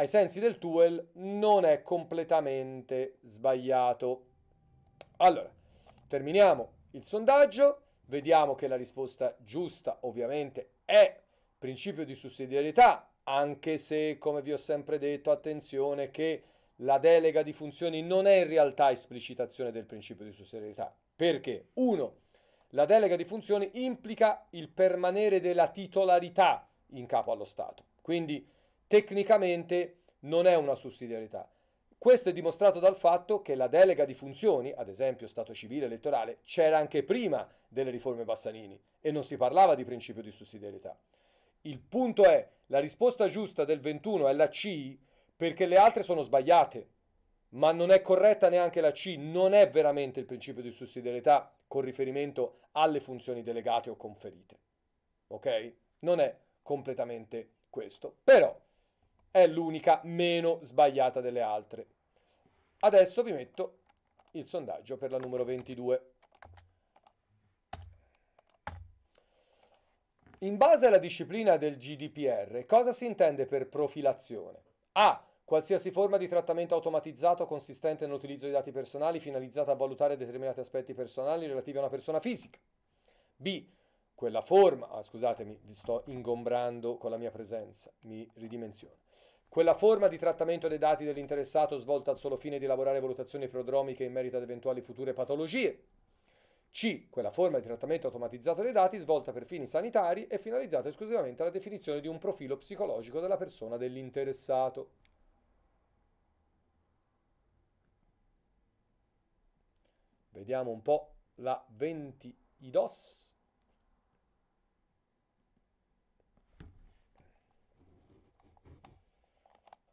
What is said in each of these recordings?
ai sensi del TUEL non è completamente sbagliato. Allora, terminiamo il sondaggio, vediamo che la risposta giusta ovviamente è principio di sussidiarietà, anche se, come vi ho sempre detto, attenzione che la delega di funzioni non è in realtà esplicitazione del principio di sussidiarietà. Perché? Uno, la delega di funzioni implica il permanere della titolarità in capo allo Stato. Quindi tecnicamente non è una sussidiarietà. Questo è dimostrato dal fatto che la delega di funzioni, ad esempio Stato civile elettorale, c'era anche prima delle riforme Bassanini e non si parlava di principio di sussidiarietà. Il punto è, la risposta giusta del 21 è la C perché le altre sono sbagliate, ma non è corretta neanche la C, non è veramente il principio di sussidiarietà con riferimento alle funzioni delegate o conferite. Ok? Non è completamente questo. Però è l'unica meno sbagliata delle altre. Adesso vi metto il sondaggio per la numero 22. In base alla disciplina del GDPR, cosa si intende per profilazione? A. Qualsiasi forma di trattamento automatizzato consistente nell'utilizzo di dati personali finalizzata a valutare determinati aspetti personali relativi a una persona fisica. B quella forma, ah, scusatemi, sto ingombrando con la mia presenza, mi ridimensiono. Quella forma di trattamento dei dati dell'interessato svolta al solo fine di lavorare valutazioni prodromiche in merito ad eventuali future patologie. C. Quella forma di trattamento automatizzato dei dati svolta per fini sanitari e finalizzata esclusivamente alla definizione di un profilo psicologico della persona dell'interessato. Vediamo un po' la 20 IDOS.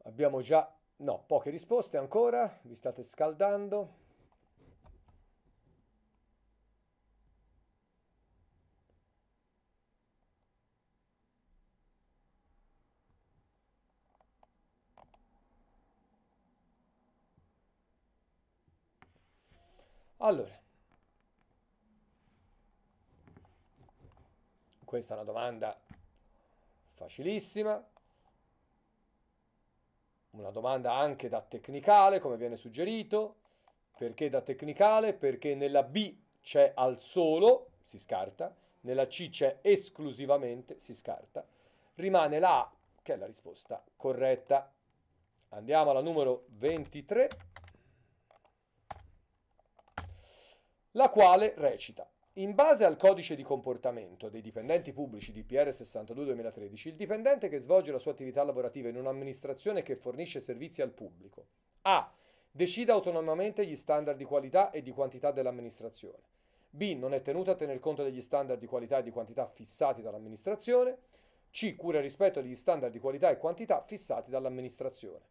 Abbiamo già, no, poche risposte ancora, vi state scaldando. Allora, questa è una domanda facilissima. Una domanda anche da tecnicale, come viene suggerito. Perché da tecnicale? Perché nella B c'è al solo, si scarta, nella C c'è esclusivamente, si scarta. Rimane la A, che è la risposta corretta. Andiamo alla numero 23, la quale recita in base al codice di comportamento dei dipendenti pubblici di PR 62-2013, il dipendente che svolge la sua attività lavorativa in un'amministrazione che fornisce servizi al pubblico A. Decide autonomamente gli standard di qualità e di quantità dell'amministrazione. B. Non è tenuto a tener conto degli standard di qualità e di quantità fissati dall'amministrazione. C. Cura il rispetto degli standard di qualità e quantità fissati dall'amministrazione.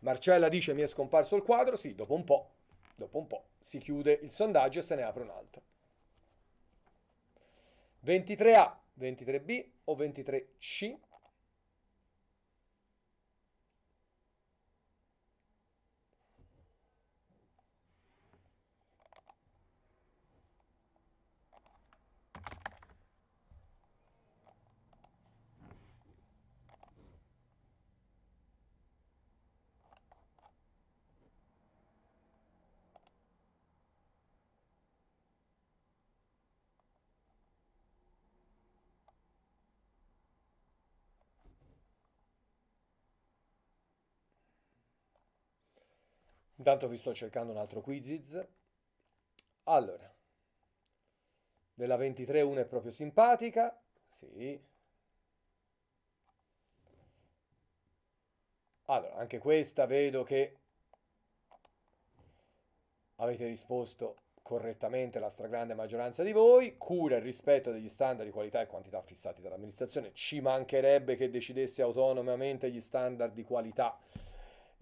Marcella dice mi è scomparso il quadro, sì, dopo un po'. Dopo un po' si chiude il sondaggio e se ne apre un altro. 23A, 23B o 23C? Intanto vi sto cercando un altro quizzes. Allora, della 23 una è proprio simpatica. Sì. Allora, anche questa vedo che avete risposto correttamente la stragrande maggioranza di voi, cura il rispetto degli standard di qualità e quantità fissati dall'amministrazione, ci mancherebbe che decidesse autonomamente gli standard di qualità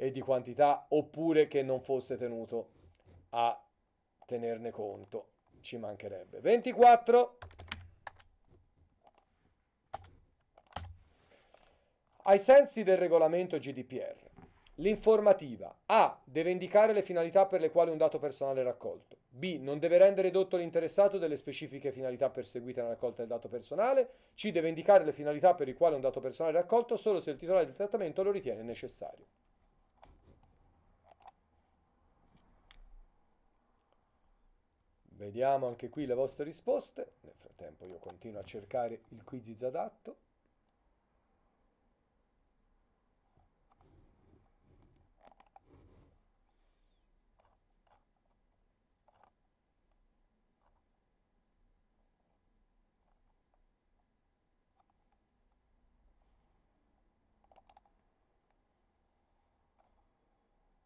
e di quantità oppure che non fosse tenuto a tenerne conto. Ci mancherebbe. 24. Ai sensi del regolamento GDPR, l'informativa A. deve indicare le finalità per le quali un dato personale è raccolto. B. non deve rendere dotto l'interessato delle specifiche finalità perseguite nella raccolta del dato personale. C. deve indicare le finalità per le quali un dato personale è raccolto solo se il titolare del trattamento lo ritiene necessario. Vediamo anche qui le vostre risposte. Nel frattempo io continuo a cercare il quiz adatto.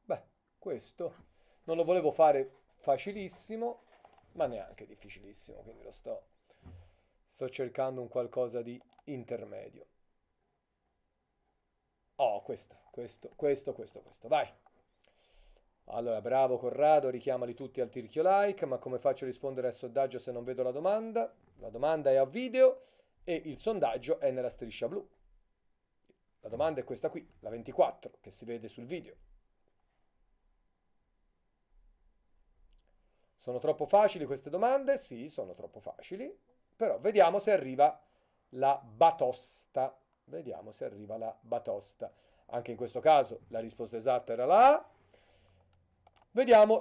Beh, questo non lo volevo fare facilissimo ma neanche difficilissimo, quindi lo sto, sto cercando un qualcosa di intermedio. Oh, questo, questo, questo, questo, questo, vai! Allora, bravo Corrado, richiamali tutti al tirchio like, ma come faccio a rispondere al sondaggio se non vedo la domanda? La domanda è a video e il sondaggio è nella striscia blu. La domanda è questa qui, la 24, che si vede sul video. Sono troppo facili queste domande? Sì, sono troppo facili, però vediamo se arriva la batosta. Vediamo se arriva la batosta. Anche in questo caso la risposta esatta era la A. Vediamo